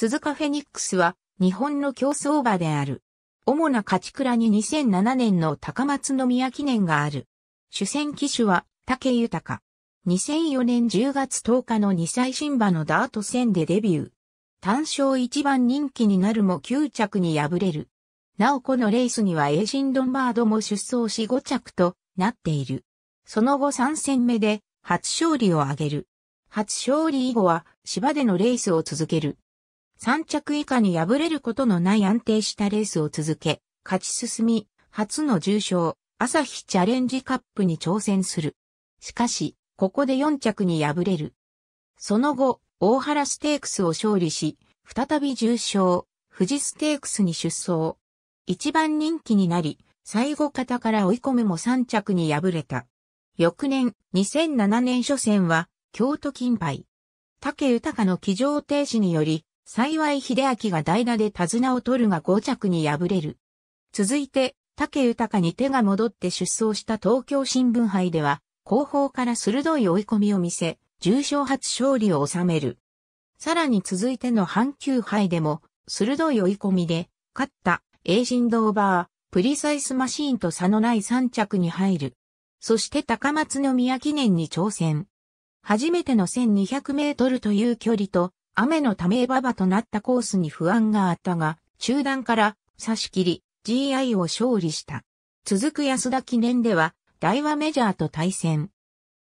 鈴鹿フェニックスは日本の競争馬である。主な勝ち倉に2007年の高松宮記念がある。主戦騎手は竹豊。2004年10月10日の2歳新馬のダート戦でデビュー。単勝一番人気になるも9着に敗れる。なおこのレースにはエージンドンバードも出走し5着となっている。その後3戦目で初勝利を挙げる。初勝利以後は芝でのレースを続ける。3着以下に敗れることのない安定したレースを続け、勝ち進み、初の重賞、朝日チャレンジカップに挑戦する。しかし、ここで4着に敗れる。その後、大原ステークスを勝利し、再び重賞、富士ステークスに出走。一番人気になり、最後方から追い込むも3着に敗れた。翌年、2007年初戦は、京都金杯。竹豊の騎乗停止により、幸い秀明が代打で手綱を取るが5着に敗れる。続いて、竹豊に手が戻って出走した東京新聞杯では、後方から鋭い追い込みを見せ、重賞初勝利を収める。さらに続いての阪急杯でも、鋭い追い込みで、勝った、英ンドーバー、プリサイスマシーンと差のない3着に入る。そして高松宮記念に挑戦。初めての1200メートルという距離と、雨のため馬場となったコースに不安があったが、中段から差し切り GI を勝利した。続く安田記念では、大和メジャーと対戦。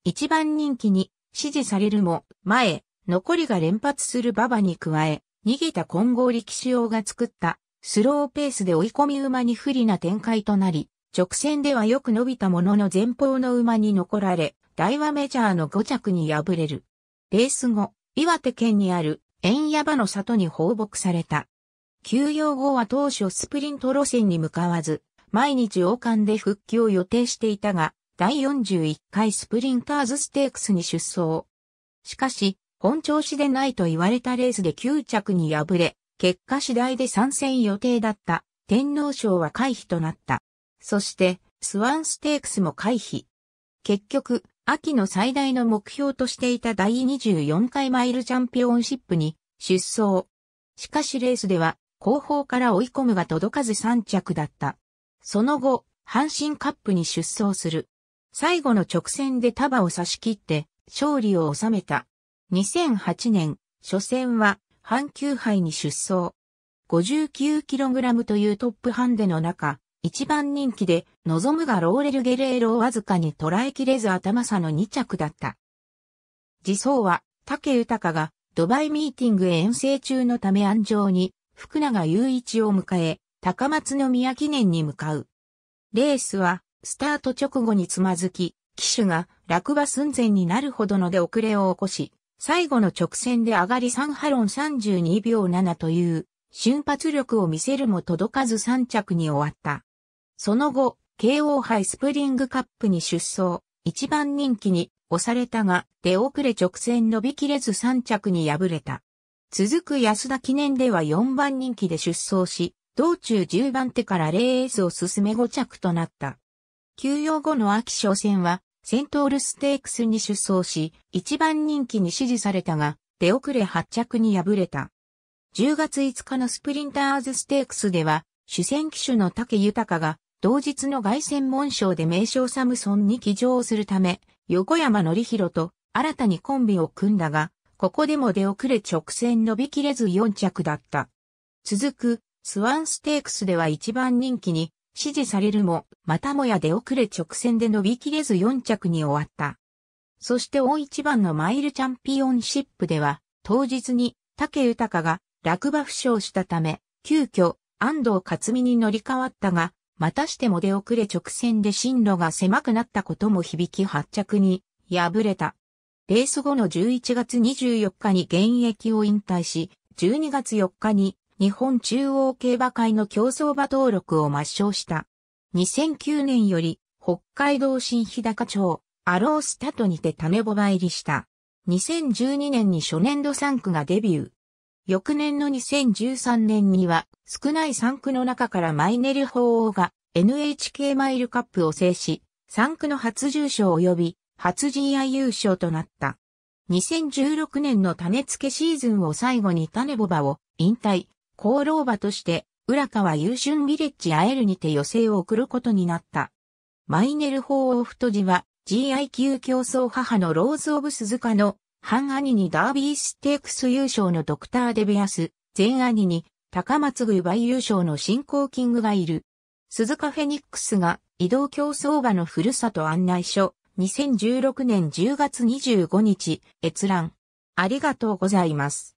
一番人気に支持されるも、前、残りが連発する馬場に加え、逃げた混合力士用が作ったスローペースで追い込み馬に不利な展開となり、直線ではよく伸びたものの前方の馬に残られ、大和メジャーの5着に敗れる。レース後、岩手県にある円屋場の里に放牧された。休養後は当初スプリント路線に向かわず、毎日王冠で復帰を予定していたが、第41回スプリンターズステークスに出走。しかし、本調子でないと言われたレースで9着に敗れ、結果次第で参戦予定だった天皇賞は回避となった。そして、スワンステークスも回避。結局、秋の最大の目標としていた第24回マイルチャンピオンシップに出走。しかしレースでは後方から追い込むが届かず3着だった。その後、阪神カップに出走する。最後の直線で束を差し切って勝利を収めた。2008年、初戦は阪急杯に出走。59kg というトップハンデの中、一番人気で、望むがローレル・ゲレーロをわずかに捉えきれず頭差の2着だった。次走は、竹豊が、ドバイミーティングへ遠征中のため安城に、福永雄一を迎え、高松宮記念に向かう。レースは、スタート直後につまずき、騎手が落馬寸前になるほどので遅れを起こし、最後の直線で上がり3波論32秒7という、瞬発力を見せるも届かず3着に終わった。その後、KO 杯スプリングカップに出走、一番人気に押されたが、出遅れ直線伸びきれず3着に敗れた。続く安田記念では4番人気で出走し、道中10番手からレースを進め5着となった。休養後の秋商戦は、セントールステークスに出走し、1番人気に支持されたが、出遅れ8着に敗れた。10月5日のスプリンターズステークスでは、主戦機種の竹豊が同日の凱旋門賞で名将サムソンに騎乗するため、横山典弘と新たにコンビを組んだが、ここでも出遅れ直線伸びきれず4着だった。続く、スワンステークスでは一番人気に支持されるも、またもや出遅れ直線で伸びきれず4着に終わった。そして大一番のマイルチャンピオンシップでは、当日に竹豊が落馬負傷したため、急遽安藤克美に乗り換わったが、またしても出遅れ直線で進路が狭くなったことも響き発着に敗れた。レース後の11月24日に現役を引退し、12月4日に日本中央競馬会の競走馬登録を抹消した。2009年より北海道新日高町、アロースタトにて種ぼば入りした。2012年に初年度3区がデビュー。翌年の2013年には少ない3区の中からマイネル法王が NHK マイルカップを制し、3区の初重賞及び初 GI 優勝となった。2016年の種付けシーズンを最後に種ボバを引退、功労馬として、浦川優春ビレッジアエルにて予選を送ることになった。マイネル法王太字は GI 級競争母のローズ・オブ・鈴鹿の半ニにダービーステークス優勝のドクター・デビアス、前ニに高松グバイ優勝の新興キングがいる。鈴鹿フェニックスが移動競争馬のふるさと案内書、2016年10月25日、閲覧。ありがとうございます。